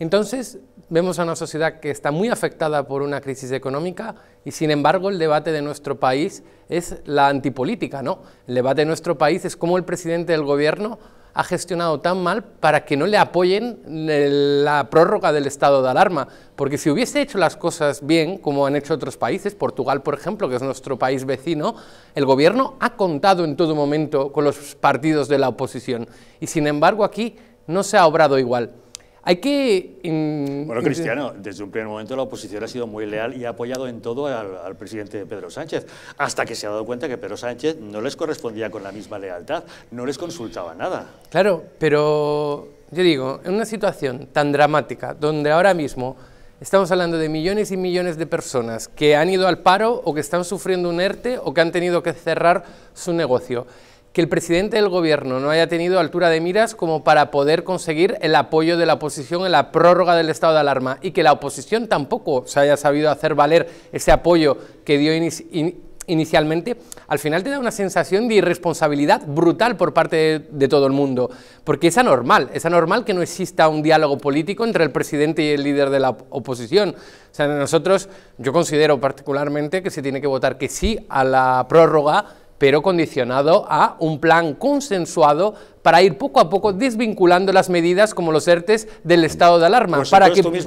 Entonces, vemos a una sociedad que está muy afectada por una crisis económica y, sin embargo, el debate de nuestro país es la antipolítica, ¿no? El debate de nuestro país es cómo el presidente del gobierno ha gestionado tan mal para que no le apoyen la prórroga del estado de alarma. Porque si hubiese hecho las cosas bien, como han hecho otros países, Portugal, por ejemplo, que es nuestro país vecino, el gobierno ha contado en todo momento con los partidos de la oposición. Y sin embargo aquí no se ha obrado igual. Hay que... Em, bueno, em, Cristiano, desde un primer momento la oposición ha sido muy leal y ha apoyado en todo al, al, presidente Pedro Sánchez, hasta que se ha dado cuenta que Pedro Sánchez no les correspondía con la misma lealtad, no les consultaba nada. Claro, pero yo digo, en una situación tan dramática, donde ahora mismo estamos hablando de millones y millones de personas que han ido al paro o que están sufriendo un ERTE o que han tenido que cerrar su negocio, que el presidente del gobierno no haya tenido altura de miras como para poder conseguir el apoyo de la oposición en la prórroga del estado de alarma y que la oposición tampoco se haya sabido hacer valer ese apoyo que dio inicialmente, al final te da una sensación de irresponsabilidad brutal por parte de, todo el mundo, porque es anormal, es anormal que no exista un diálogo político entre el presidente y el líder de la oposición. O sea, nosotros, yo considero particularmente que se tiene que votar que sí a la prórroga pero condicionado a un plan consensuado para ir poco a poco desvinculando las medidas como los ERTES del estado de alarma. para que...